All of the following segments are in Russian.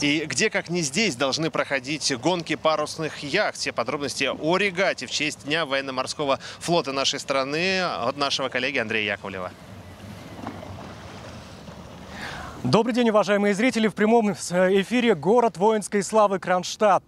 И где, как не здесь, должны проходить гонки парусных яхт. Все подробности о регате в честь Дня военно-морского флота нашей страны от нашего коллеги Андрея Яковлева. Добрый день, уважаемые зрители. В прямом э, эфире город воинской славы Кронштадт.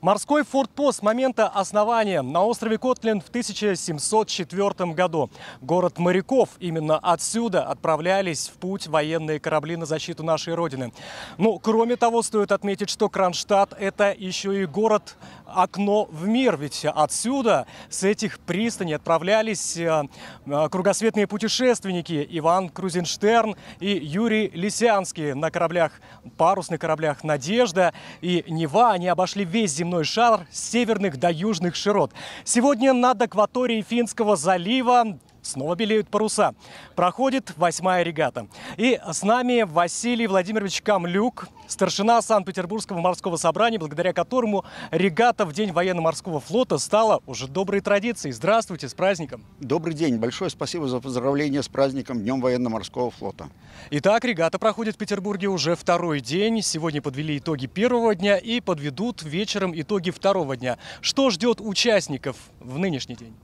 Морской фортпост с момента основания на острове Котлин в 1704 году. Город моряков. Именно отсюда отправлялись в путь военные корабли на защиту нашей Родины. Ну, кроме того, стоит отметить, что Кронштадт – это еще и город окно в мир, ведь отсюда, с этих пристаней отправлялись э, э, кругосветные путешественники Иван Крузенштерн и Юрий Лисицын крестьянские на кораблях, парусных кораблях «Надежда» и «Нева». Они обошли весь земной шар с северных до южных широт. Сегодня над акваторией Финского залива Снова белеют паруса. Проходит восьмая регата. И с нами Василий Владимирович Камлюк, старшина Санкт-Петербургского морского собрания, благодаря которому регата в День военно-морского флота стала уже доброй традицией. Здравствуйте, с праздником. Добрый день. Большое спасибо за поздравление с праздником Днем военно-морского флота. Итак, регата проходит в Петербурге уже второй день. Сегодня подвели итоги первого дня и подведут вечером итоги второго дня. Что ждет участников в нынешний день?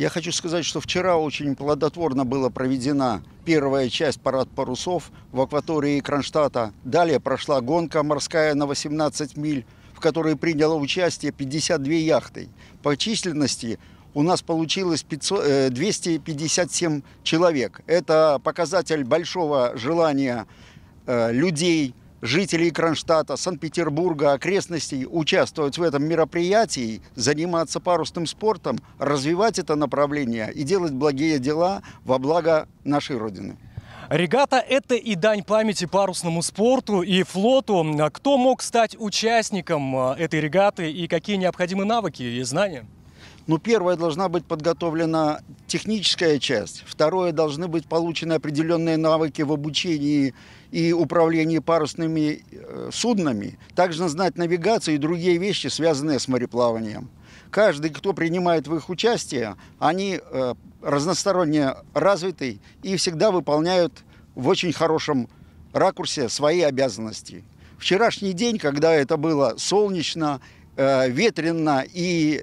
Я хочу сказать, что вчера очень плодотворно была проведена первая часть парад парусов в акватории Кронштадта. Далее прошла гонка морская на 18 миль, в которой приняло участие 52 яхты. По численности у нас получилось 500, 257 э, человек. Это показатель большого желания э, людей жителей Кронштадта, Санкт-Петербурга, окрестностей участвовать в этом мероприятии, заниматься парусным спортом, развивать это направление и делать благие дела во благо нашей Родины. Регата – это и дань памяти парусному спорту и флоту. Кто мог стать участником э, этой регаты и какие необходимы навыки и знания? Ну, первое, должна быть подготовлена техническая часть. Второе, должны быть получены определенные навыки в обучении и управление парусными э, суднами, также знать навигацию и другие вещи, связанные с мореплаванием. Каждый, кто принимает в их участие, они э, разносторонне развиты и всегда выполняют в очень хорошем ракурсе свои обязанности. Вчерашний день, когда это было солнечно, э, ветрено и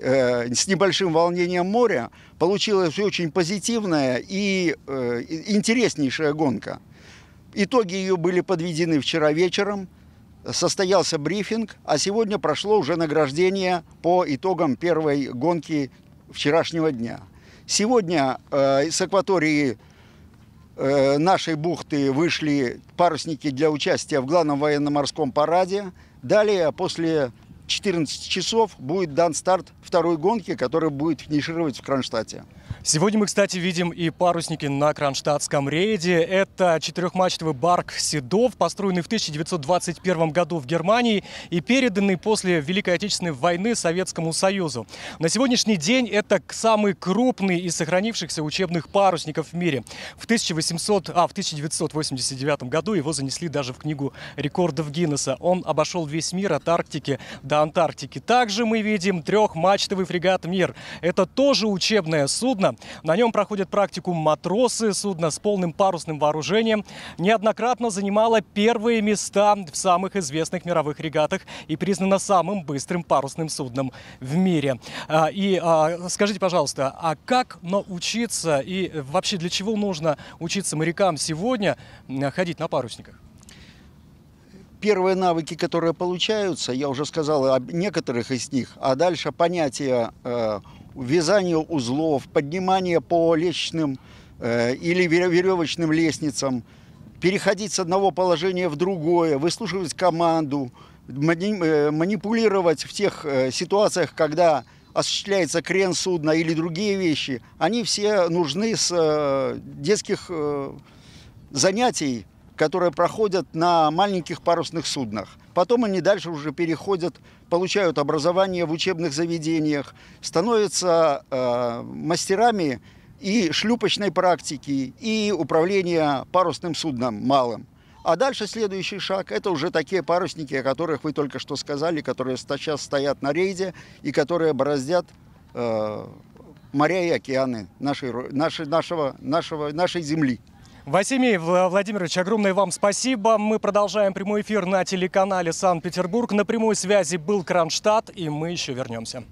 с небольшим волнением моря, получилась очень позитивная и интереснейшая гонка. Итоги ее были подведены вчера вечером. Состоялся брифинг, а сегодня прошло уже награждение по итогам первой гонки вчерашнего дня. Сегодня э, с акватории э, нашей бухты вышли парусники для участия в главном военно-морском параде. Далее, после 14 часов, будет дан старт второй гонки, которая будет финишировать в Кронштадте. Сегодня мы, кстати, видим и парусники на Кронштадтском рейде. Это четырехмачтовый барк «Седов», построенный в 1921 году в Германии и переданный после Великой Отечественной войны Советскому Союзу. На сегодняшний день это самый крупный из сохранившихся учебных парусников в мире. В, 1800, а, в 1989 году его занесли даже в Книгу рекордов Гиннесса. Он обошел весь мир от Арктики до Антарктики. Также мы видим трехмачтовый фрегат «Мир». Это тоже учебное судно, судна. На нем проходят практику матросы. Судно с полным парусным вооружением неоднократно занимало первые места в самых известных мировых регатах и признано самым быстрым парусным судном в мире. А, и а, скажите, пожалуйста, а как научиться и вообще для чего нужно учиться морякам сегодня ходить на парусниках? первые навыки, которые получаются, я уже сказал о некоторых из них, а дальше понятие э, вязание узлов, поднимание по лестничным э, или веревочным лестницам, переходить с одного положения в другое, выслушивать команду, э, манипулировать в тех э, ситуациях, когда осуществляется крен судна или другие вещи, они все нужны с э, детских э, занятий которые проходят на маленьких парусных суднах. Потом они дальше уже переходят, получают образование в учебных заведениях, становятся э, мастерами и шлюпочной практики, и управления парусным судном малым. А дальше следующий шаг – это уже такие парусники, о которых вы только что сказали, которые сейчас стоят на рейде и которые бороздят э, моря и океаны нашей, нашей, нашего, нашего, нашей земли. Василий Владимирович, огромное вам спасибо. Мы продолжаем прямой эфир на телеканале Санкт-Петербург. На прямой связи был Кронштадт, и мы еще вернемся.